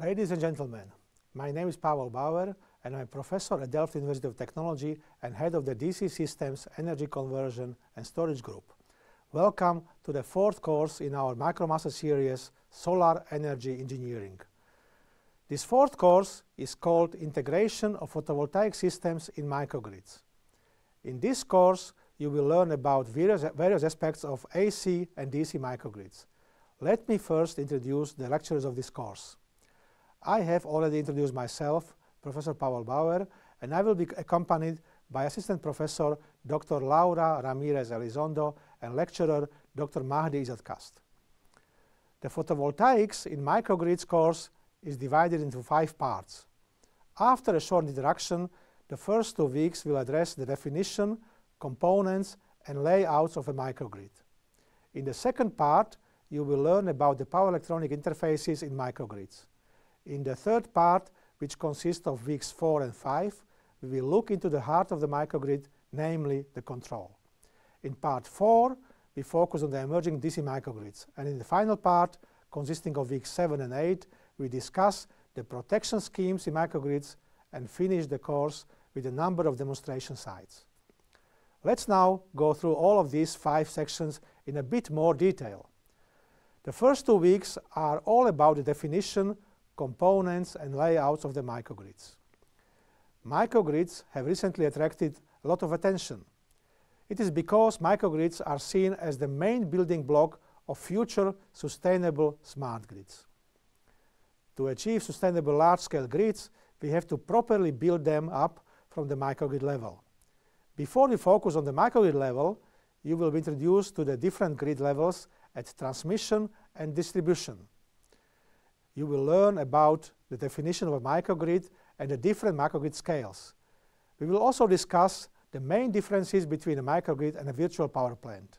Ladies and gentlemen, my name is Pavel Bauer and I'm professor at Delft University of Technology and head of the DC Systems Energy Conversion and Storage Group. Welcome to the fourth course in our MicroMaster series, Solar Energy Engineering. This fourth course is called Integration of Photovoltaic Systems in Microgrids. In this course, you will learn about various, various aspects of AC and DC microgrids. Let me first introduce the lecturers of this course. I have already introduced myself, Professor Paul Bauer, and I will be accompanied by Assistant Professor Dr. Laura Ramirez Elizondo and lecturer Dr. Mahdi Izzatkast. The photovoltaics in microgrids course is divided into five parts. After a short introduction, the first two weeks will address the definition, components, and layouts of a microgrid. In the second part, you will learn about the power electronic interfaces in microgrids. In the third part, which consists of weeks 4 and 5, we will look into the heart of the microgrid, namely the control. In part 4, we focus on the emerging DC microgrids, and in the final part, consisting of weeks 7 and 8, we discuss the protection schemes in microgrids and finish the course with a number of demonstration sites. Let's now go through all of these five sections in a bit more detail. The first two weeks are all about the definition components and layouts of the microgrids. Microgrids have recently attracted a lot of attention. It is because microgrids are seen as the main building block of future sustainable smart grids. To achieve sustainable large-scale grids, we have to properly build them up from the microgrid level. Before we focus on the microgrid level, you will be introduced to the different grid levels at transmission and distribution you will learn about the definition of a microgrid and the different microgrid scales. We will also discuss the main differences between a microgrid and a virtual power plant.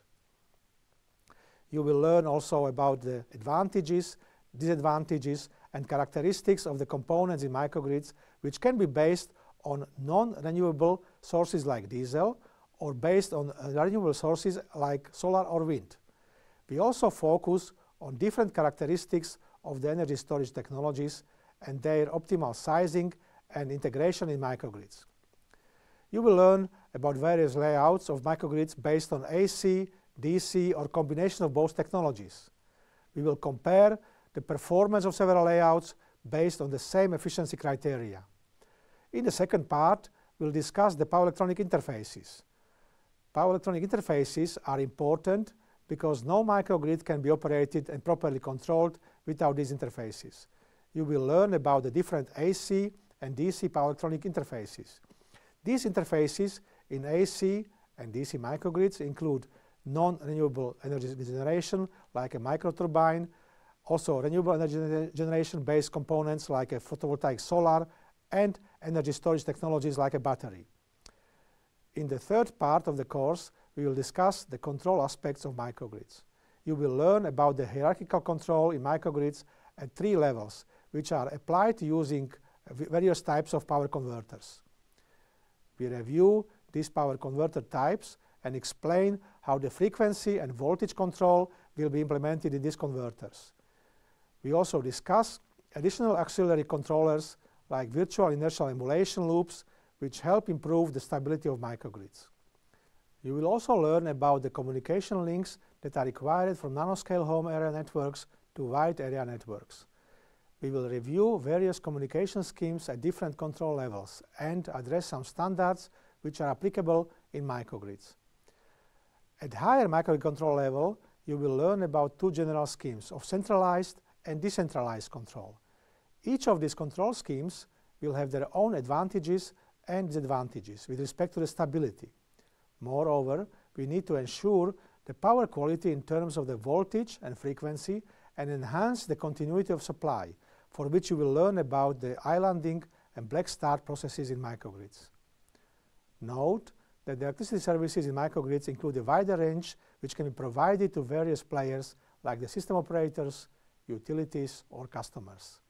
You will learn also about the advantages, disadvantages, and characteristics of the components in microgrids, which can be based on non-renewable sources like diesel or based on renewable sources like solar or wind. We also focus on different characteristics of the energy storage technologies and their optimal sizing and integration in microgrids. You will learn about various layouts of microgrids based on AC, DC, or combination of both technologies. We will compare the performance of several layouts based on the same efficiency criteria. In the second part, we'll discuss the power electronic interfaces. Power electronic interfaces are important because no microgrid can be operated and properly controlled without these interfaces. You will learn about the different AC and DC power electronic interfaces. These interfaces in AC and DC microgrids include non-renewable energy generation, like a microturbine, also renewable energy generation-based components like a photovoltaic solar, and energy storage technologies like a battery. In the third part of the course, we will discuss the control aspects of microgrids you will learn about the hierarchical control in microgrids at three levels, which are applied using various types of power converters. We review these power converter types and explain how the frequency and voltage control will be implemented in these converters. We also discuss additional auxiliary controllers like virtual inertial emulation loops, which help improve the stability of microgrids. You will also learn about the communication links that are required from nanoscale home area networks to wide area networks. We will review various communication schemes at different control levels and address some standards which are applicable in microgrids. At higher microgrid control level, you will learn about two general schemes of centralized and decentralized control. Each of these control schemes will have their own advantages and disadvantages with respect to the stability. Moreover, we need to ensure the power quality in terms of the voltage and frequency and enhance the continuity of supply, for which you will learn about the islanding and black start processes in microgrids. Note that the electricity services in microgrids include a wider range which can be provided to various players like the system operators, utilities, or customers.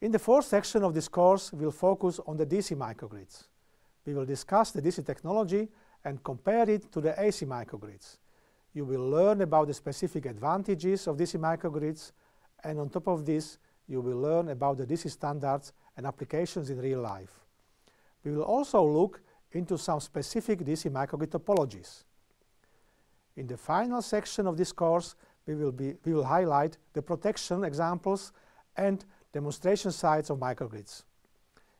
In the fourth section of this course, we'll focus on the DC microgrids. We will discuss the DC technology and compare it to the AC microgrids. You will learn about the specific advantages of DC microgrids, and on top of this, you will learn about the DC standards and applications in real life. We will also look into some specific DC microgrid topologies. In the final section of this course, we will, be, we will highlight the protection examples and demonstration sites of microgrids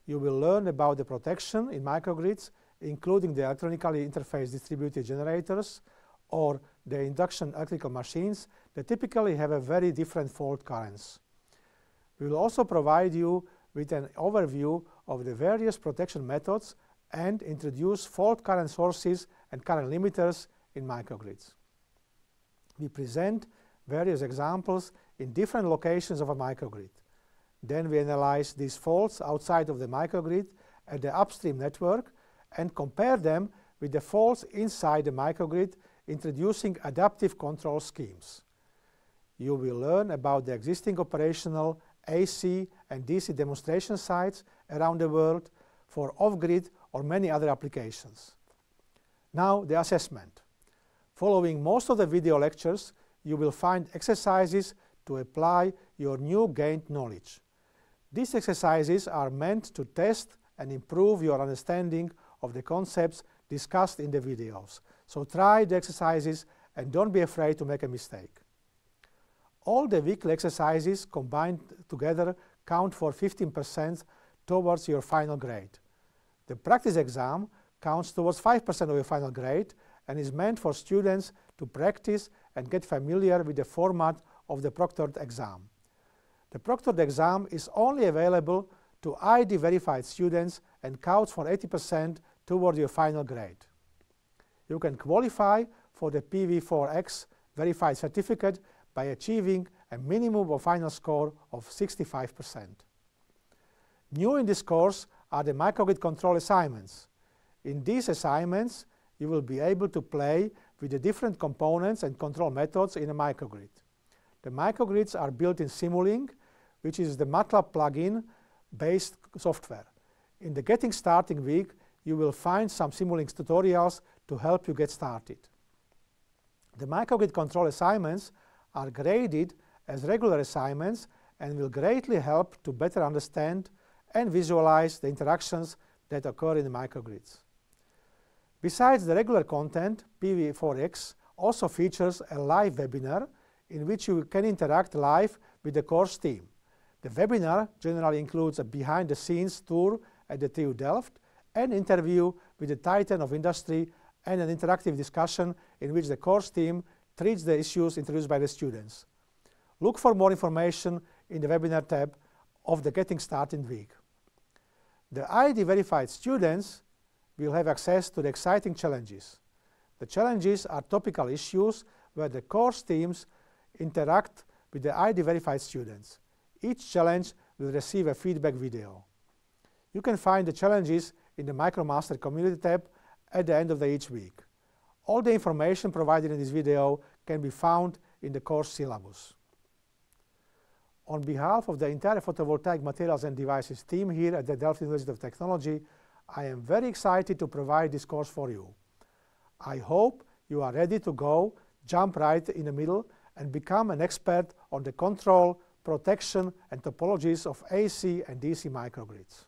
you will learn about the protection in microgrids, including the electronically interfaced distributed generators or the induction electrical machines that typically have a very different fault currents. We will also provide you with an overview of the various protection methods and introduce fault current sources and current limiters in microgrids. We present various examples in different locations of a microgrid. Then we analyze these faults outside of the microgrid at the upstream network and compare them with the faults inside the microgrid introducing adaptive control schemes. You will learn about the existing operational AC and DC demonstration sites around the world for off-grid or many other applications. Now the assessment. Following most of the video lectures, you will find exercises to apply your new gained knowledge. These exercises are meant to test and improve your understanding of the concepts discussed in the videos. So try the exercises and don't be afraid to make a mistake. All the weekly exercises combined together count for 15% towards your final grade. The practice exam counts towards 5% of your final grade and is meant for students to practice and get familiar with the format of the proctored exam. The proctored exam is only available to ID verified students and counts for 80% toward your final grade. You can qualify for the PV4X verified certificate by achieving a minimum of final score of 65%. New in this course are the microgrid control assignments. In these assignments, you will be able to play with the different components and control methods in a microgrid. The microgrids are built in Simulink which is the MATLAB plugin based software. In the Getting Starting week, you will find some Simulink tutorials to help you get started. The microgrid control assignments are graded as regular assignments and will greatly help to better understand and visualize the interactions that occur in microgrids. Besides the regular content, PV4X also features a live webinar in which you can interact live with the course team. The webinar generally includes a behind-the-scenes tour at the TU Delft, an interview with the titan of industry, and an interactive discussion in which the course team treats the issues introduced by the students. Look for more information in the webinar tab of the Getting Started week. The ID verified students will have access to the exciting challenges. The challenges are topical issues where the course teams interact with the ID verified students. Each challenge will receive a feedback video. You can find the challenges in the MicroMaster Community tab at the end of the each week. All the information provided in this video can be found in the course syllabus. On behalf of the entire photovoltaic materials and devices team here at the Delft University of Technology, I am very excited to provide this course for you. I hope you are ready to go, jump right in the middle, and become an expert on the control, protection and topologies of AC and DC microgrids.